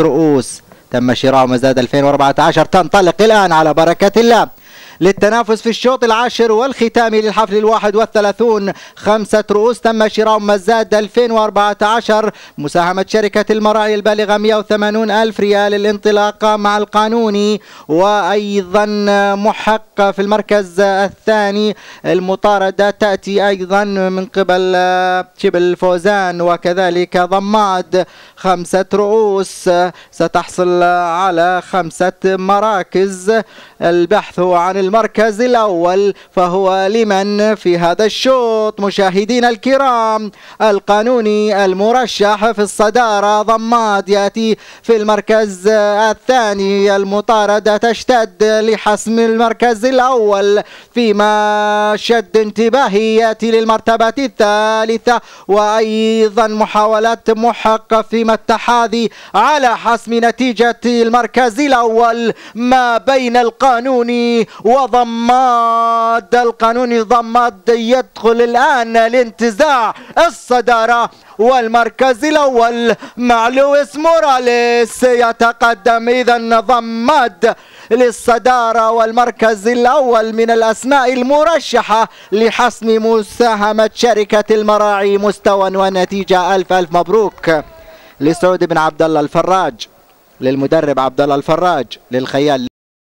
رؤوس تم شراء مزاد 2014 تنطلق الآن على بركة الله للتنافس في الشوط العاشر والختامي للحفل الواحد والثلاثون خمسة رؤوس تم شراء مزاد 2014 مساهمة شركة المراعي البالغة 180 ألف ريال الانطلاق مع القانوني وأيضا محق في المركز الثاني المطاردة تأتي أيضا من قبل شبل فوزان وكذلك ضماد خمسة رؤوس ستحصل على خمسة مراكز البحث عن المركز الأول فهو لمن في هذا الشوط مشاهدين الكرام القانوني المرشح في الصدارة ضماد يأتي في المركز الثاني المطاردة تشتد لحسم المركز الأول فيما شد انتباهي يأتي للمرتبة الثالثة وأيضا محاولات محق فيما التحاذي على حسم نتيجة المركز الأول ما بين القانوني و وضماد القانون ضماد يدخل الآن لانتزاع الصدارة والمركز الأول مع لويس موراليس يتقدم إذا ضماد للصدارة والمركز الأول من الأسماء المرشحة لحسن مساهمة شركة المراعي مستوى ونتيجة ألف ألف مبروك لسعود بن عبد الله الفراج للمدرب عبد الله الفراج للخيال